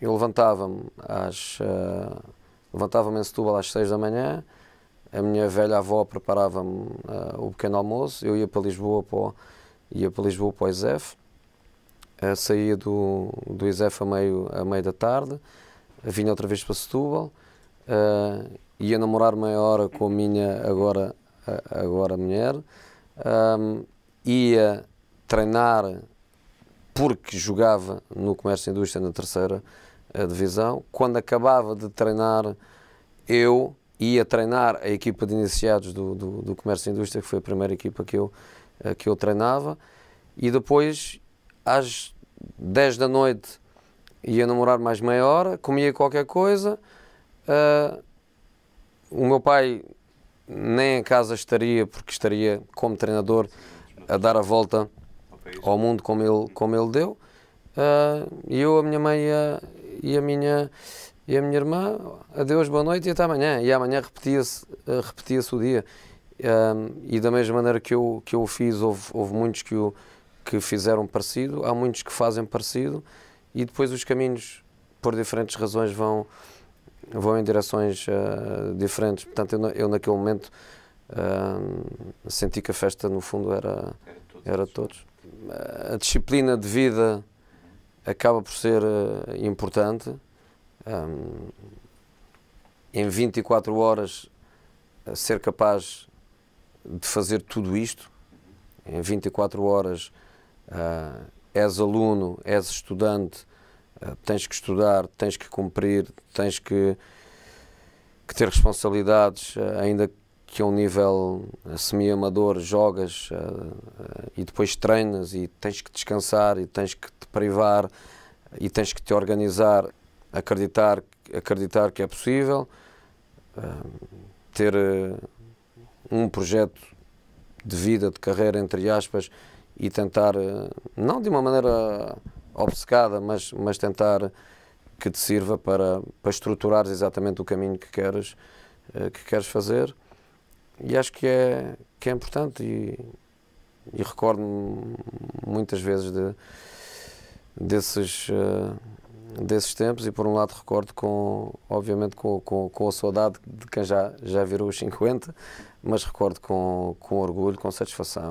Eu levantava-me às. Uh, levantava-me em Setúbal às 6 da manhã, a minha velha avó preparava-me uh, o pequeno almoço, eu ia para Lisboa para o, ia para Lisboa para o ISEF, uh, saía do, do ISEF a meio, a meio da tarde, vinha outra vez para Setúbal, uh, ia namorar meia hora com a minha agora, agora mulher, um, ehm, ia treinar porque jogava no comércio e indústria na terceira, a divisão. Quando acabava de treinar, eu ia treinar a equipa de iniciados do, do, do Comércio e Indústria, que foi a primeira equipa que eu, eh, que eu treinava, e depois, às 10 da noite, ia namorar mais meia hora, comia qualquer coisa. Uh, o meu pai nem em casa estaria, porque estaria como treinador a dar a volta ao mundo como ele, como ele deu. Eh, e uh, eu, a minha mãe ia, e a minha e a minha irmã, adeus, boa noite e até amanhã. E amanhã repetia-se eh, repetia o dia. Um, e da mesma maneira que eu, que eu fiz, houve, houve muitos que, o, que fizeram parecido, há muitos que fazem parecido e depois os caminhos, por diferentes razões, vão, vão em direções uh, diferentes. Portanto, eu, eu naquele momento uh, senti que a festa, no fundo, era, era todos. Era todos. A disciplina de vida acaba por ser eh, importante. Um, em 24 horas, eh, ser capaz de fazer tudo isto, em 24 horas, uh, és aluno, és estudante, uh, tens que estudar, tens que cumprir, tens que, que ter responsabilidades, uh, ainda que que é um nível semi-amador jogas uh, e depois treinas e tens que descansar e tens que te privar e tens que te organizar, acreditar, acreditar que é possível, uh, ter uh, um projeto de vida, de carreira, entre aspas, e tentar, não de uma maneira obcecada, mas, mas tentar que te sirva para, para estruturares exatamente o caminho que queres, que queres fazer e acho que é, que é importante e, e recordo-me muitas vezes de, desses, uh, desses tempos e por um lado recordo com, obviamente com, com, com, a saudade de quem já, já virou os 50, mas recordo com, com orgulho, com satisfação.